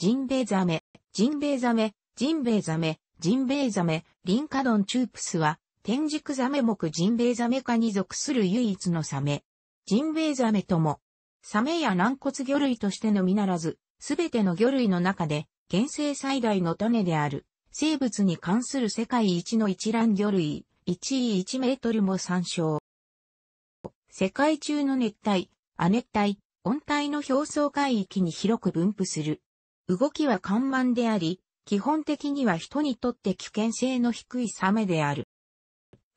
ジンベエザメ、ジンベエザメ、ジンベエザメ、ジンベエザメ、リンカドンチュープスは、天竺ザメ目ジンベエザメ科に属する唯一のサメ。ジンベエザメとも、サメや軟骨魚類としてのみならず、すべての魚類の中で、原生最大の種である、生物に関する世界一の一覧魚類、1位1メートルも参照。世界中の熱帯、亜熱帯、温帯の表層海域に広く分布する。動きは緩慢であり、基本的には人にとって危険性の低いサメである。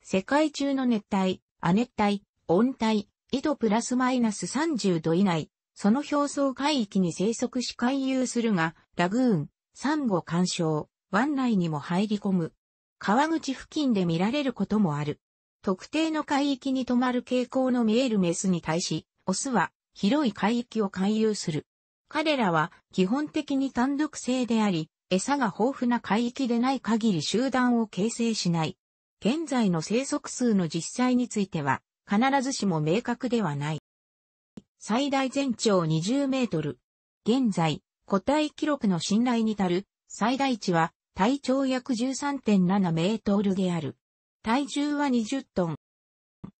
世界中の熱帯、亜熱帯、温帯、緯度プラスマイナス30度以内、その表層海域に生息し回遊するが、ラグーン、サンゴ干渉、湾内にも入り込む。川口付近で見られることもある。特定の海域に止まる傾向の見えるメスに対し、オスは広い海域を回遊する。彼らは基本的に単独性であり、餌が豊富な海域でない限り集団を形成しない。現在の生息数の実際については、必ずしも明確ではない。最大全長20メートル。現在、個体記録の信頼に足る最大値は体長約13.7メートルである。体重は20トン。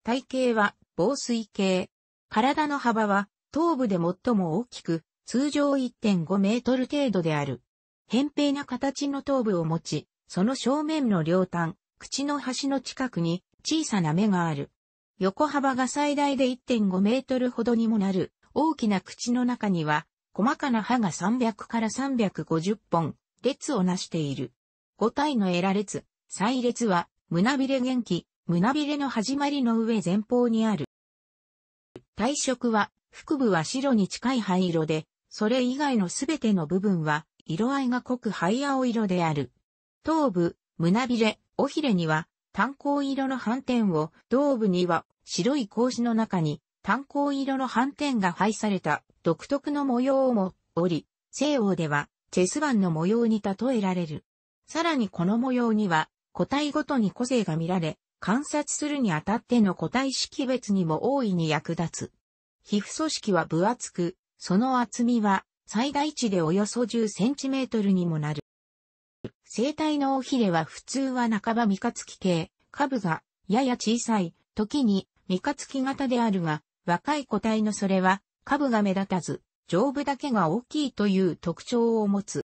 体型は防水系。体の幅は頭部で最も大きく、通常1.5メートル程度である。扁平な形の頭部を持ち、その正面の両端、口の端の近くに小さな目がある。横幅が最大で1.5メートルほどにもなる大きな口の中には細かな歯が300から350本列をなしている。5体のエラ列、再列は胸びれ元気、胸びれの始まりの上前方にある。体色は腹部は白に近い灰色でそれ以外のすべての部分は、色合いが濃く灰青色である。頭部、胸びれ、尾ひれには、炭鉱色の斑点を、胴部には白い格子の中に炭鉱色の斑点が配された独特の模様をもおり、西欧ではチェス盤の模様に例えられる。さらにこの模様には個体ごとに個性が見られ、観察するにあたっての個体識別にも大いに役立つ。皮膚組織は分厚く、その厚みは最大値でおよそ1 0センチメートルにもなる。生体の尾ひれは普通は半ば三日月系、下部がやや小さい、時に三日月型であるが、若い個体のそれは下部が目立たず、上部だけが大きいという特徴を持つ。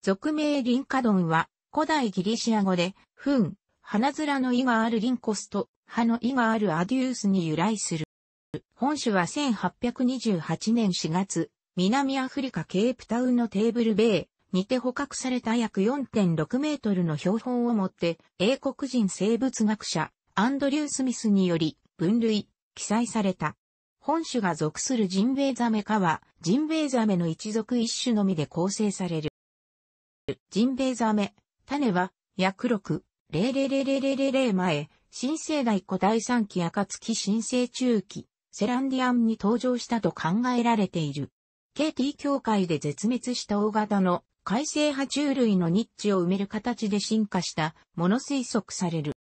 俗名リンカドンは古代ギリシア語で、フン、花面の意があるリンコスと、葉の意があるアデュースに由来する。本種は1828年4月、南アフリカケープタウンのテーブルベイにて捕獲された約4.6メートルの標本をもって、英国人生物学者、アンドリュー・スミスにより、分類、記載された。本種が属するジンベエザメ科は、ジンベエザメの一族一種のみで構成される。ジンベエザメ、種は、約6、0000000前、新生代古代3期暁新生中期、セランディアンに登場したと考えられている。KT 協会で絶滅した大型の海生爬虫類のニッチを埋める形で進化したもの推測される。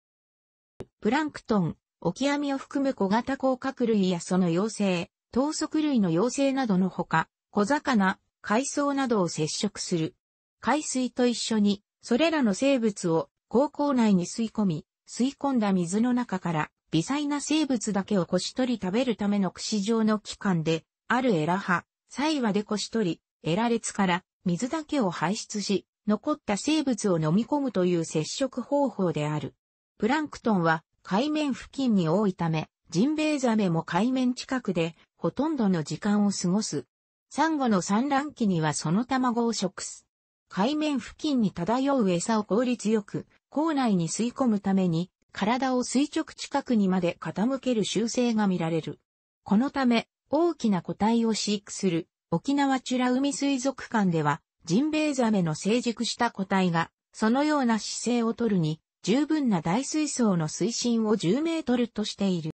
プランクトン、オキアミを含む小型甲殻類やその妖精、等足類の妖精などのほか、小魚、海藻などを接触する。海水と一緒に、それらの生物を高校内に吸い込み、吸い込んだ水の中から微細な生物だけをこし取り食べるための串状の器官で、あるエラ派、際和でこし取り、エラ列から水だけを排出し、残った生物を飲み込むという接触方法である。プランクトンは海面付近に多いため、ジンベエザメも海面近くでほとんどの時間を過ごす。サンゴの産卵期にはその卵を食す。海面付近に漂う餌を効率よく、口内に吸い込むために体を垂直近くにまで傾ける習性が見られる。このため、大きな個体を飼育する沖縄チュラ海水族館では、ジンベエザメの成熟した個体が、そのような姿勢をとるに、十分な大水槽の水深を10メートルとしている。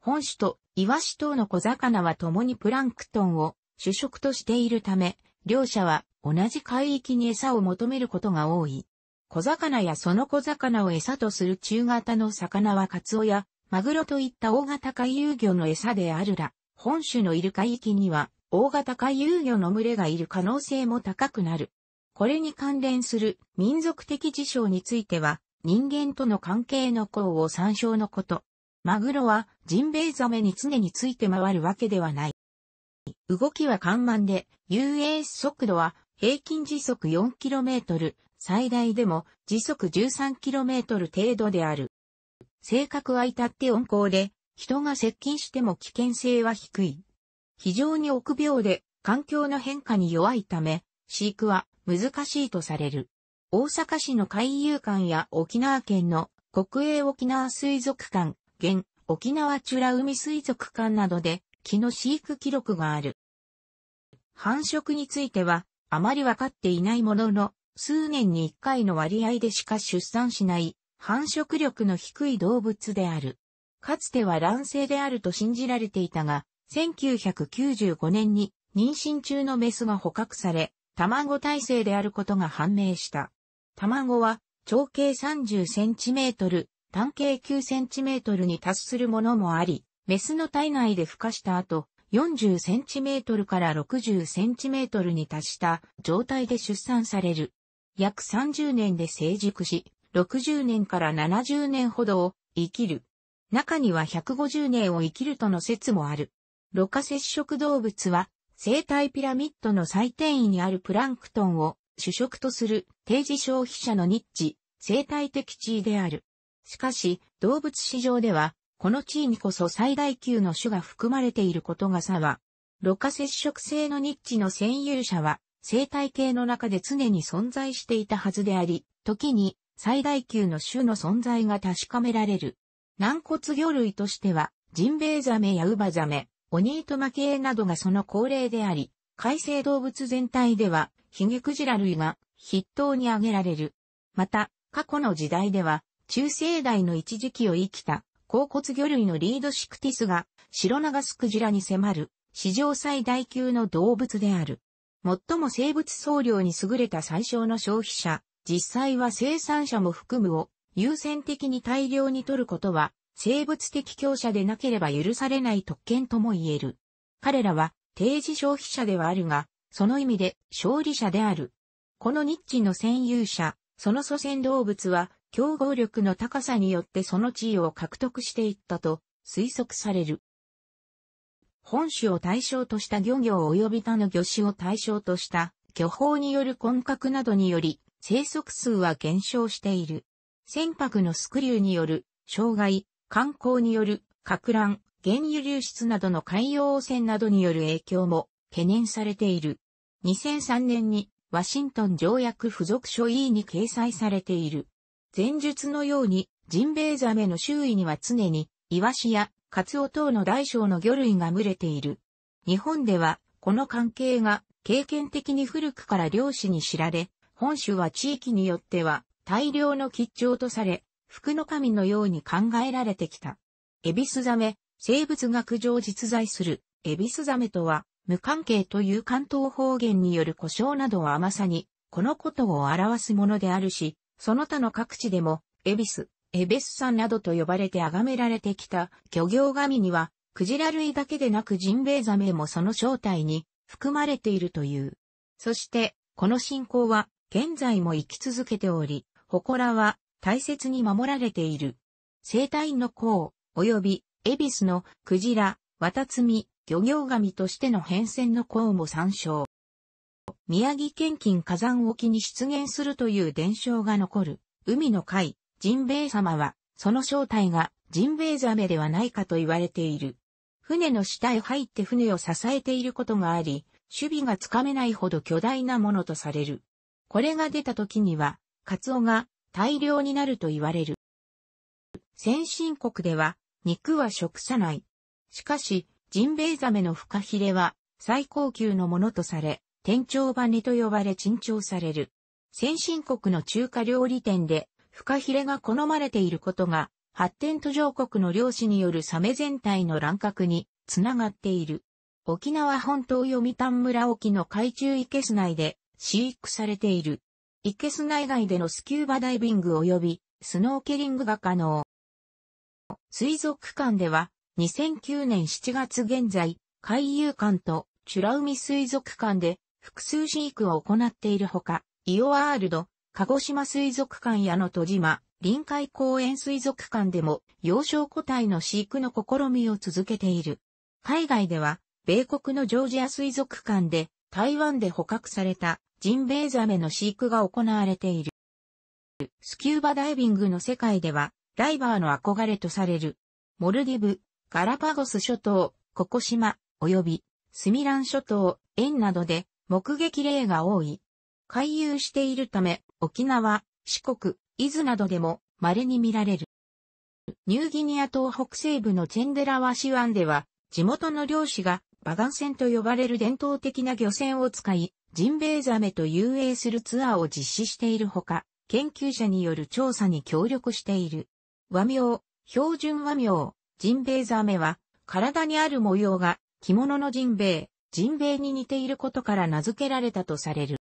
本種とイワシ等の小魚は共にプランクトンを主食としているため、両者は同じ海域に餌を求めることが多い。小魚やその小魚を餌とする中型の魚はカツオやマグロといった大型回遊魚の餌であるら、本種のイルカ域には大型回遊魚の群れがいる可能性も高くなる。これに関連する民族的事象については、人間との関係の項を参照のこと。マグロはジンベエザメに常について回るわけではない。動きは緩慢で、遊泳速度は平均時速 4km、最大でも時速 13km 程度である。性格は至って温厚で、人が接近しても危険性は低い。非常に臆病で、環境の変化に弱いため、飼育は難しいとされる。大阪市の海遊館や沖縄県の国営沖縄水族館、現沖縄チュラ海水族館などで木の飼育記録がある。繁殖についてはあまりわかっていないものの、数年に1回の割合でしか出産しない繁殖力の低い動物である。かつては卵性であると信じられていたが、1995年に妊娠中のメスが捕獲され、卵体制であることが判明した。卵は長径30センチメートル、単径9センチメートルに達するものもあり、メスの体内で孵化した後、40センチメートルから60センチメートルに達した状態で出産される。約30年で成熟し、60年から70年ほどを生きる。中には150年を生きるとの説もある。ろ過接触動物は生態ピラミッドの最低位にあるプランクトンを主食とする定時消費者のニッチ、生態的地位である。しかし、動物市場では、この地位にこそ最大級の種が含まれていることが差は、ろ過接触性のニッチの占有者は、生態系の中で常に存在していたはずであり、時に最大級の種の存在が確かめられる。軟骨魚類としては、ジンベエザメやウバザメ、オニートマケイなどがその高齢であり、海生動物全体では、ヒゲクジラ類が筆頭に挙げられる。また、過去の時代では、中生代の一時期を生きた、甲骨魚類のリードシクティスが、シロナガスクジラに迫る、史上最大級の動物である。最も生物総量に優れた最小の消費者、実際は生産者も含むを優先的に大量に取ることは、生物的強者でなければ許されない特権とも言える。彼らは定時消費者ではあるが、その意味で勝利者である。このニッチの占有者、その祖先動物は競合力の高さによってその地位を獲得していったと推測される。本種を対象とした漁業及び他の魚種を対象とした漁法による混獲などにより生息数は減少している。船舶のスクリューによる障害、観光による拡乱、原油流出などの海洋汚染などによる影響も懸念されている。2003年にワシントン条約付属書 E に掲載されている。前述のようにジンベエザメの周囲には常にイワシやカツオ等の大小の魚類が群れている。日本では、この関係が経験的に古くから漁師に知られ、本州は地域によっては大量の吉兆とされ、福の神のように考えられてきた。エビスザメ、生物学上実在するエビスザメとは、無関係という関東方言による故障などはまさに、このことを表すものであるし、その他の各地でも、エビス、エベさんなどと呼ばれて崇められてきた漁業神には、クジラ類だけでなくジンベエザメもその正体に含まれているという。そして、この信仰は現在も生き続けており、祠は大切に守られている。生態の甲、及び、エビスのクジラ、ワタツミ、漁業神としての変遷の甲も参照。宮城県近火山沖に出現するという伝承が残る、海の海、ジンベエ様は、その正体がジンベエザメではないかと言われている。船の下へ入って船を支えていることがあり、守備がつかめないほど巨大なものとされる。これが出た時には、カツオが大量になると言われる。先進国では、肉は食さない。しかし、ジンベエザメのフカヒレは、最高級のものとされ、天長バネと呼ばれ珍重される。先進国の中華料理店でフカヒレが好まれていることが、発展途上国の漁師によるサメ全体の乱獲につながっている。沖縄本島読谷村沖の海中イケス内で飼育されている。イケス内外でのスキューバダイビング及びスノーケリングが可能。水族館では2009年7月現在、海遊館とチュラウミ水族館で複数飼育を行っているほか、イオワールド、鹿児島水族館やの戸島、臨海公園水族館でも幼少個体の飼育の試みを続けている。海外では、米国のジョージア水族館で台湾で捕獲されたジンベエザメの飼育が行われている。スキューバダイビングの世界では、ダイバーの憧れとされる、モルディブ、ガラパゴス諸島、ココ島、及び、スミラン諸島、園などで目撃例が多い。回遊しているため、沖縄、四国、伊豆などでも稀に見られる。ニューギニア島北西部のチェンデラワシ湾では、地元の漁師がバガン船と呼ばれる伝統的な漁船を使い、ジンベエザメと遊泳するツアーを実施しているほか、研究者による調査に協力している。和名、標準和名、ジンベエザメは、体にある模様が着物のジンベエ、ジンベエに似ていることから名付けられたとされる。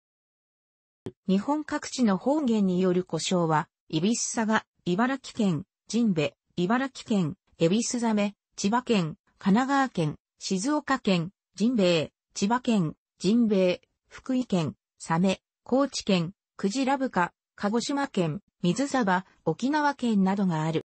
日本各地の方言による故障は、イビスサが、茨城県、ジンベ、茨城県、エビスザメ、千葉県、神奈川県、静岡県、ジンベエ、千葉県、ジンベエ、福井県、サメ、高知県、クジラブカ、鹿児島県、水沢、沖縄県などがある。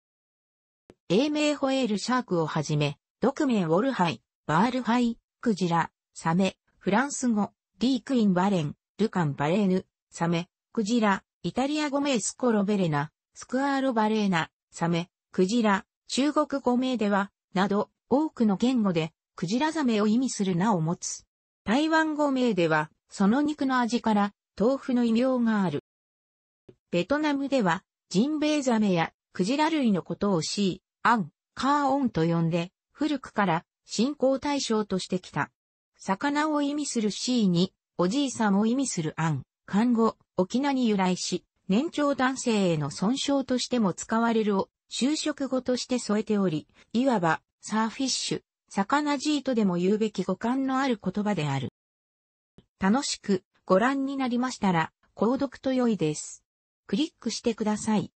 英名ホエールシャークをはじめ、独名ウォルハイ、バールハイ、クジラ、サメ、フランス語、リークインバレン、ルカンバレーヌ、サメ、クジラ、イタリア語名スコロベレナ、スクアーロバレーナ、サメ、クジラ、中国語名では、など、多くの言語で、クジラザメを意味する名を持つ。台湾語名では、その肉の味から、豆腐の異名がある。ベトナムでは、ジンベエザメやクジラ類のことをシー、アン、カーオンと呼んで、古くから信仰対象としてきた。魚を意味するシーに、おじいさんを意味するアン。看護、沖縄に由来し、年長男性への損傷としても使われるを、就職語として添えており、いわば、サーフィッシュ、魚ジートでも言うべき語感のある言葉である。楽しくご覧になりましたら、購読と良いです。クリックしてください。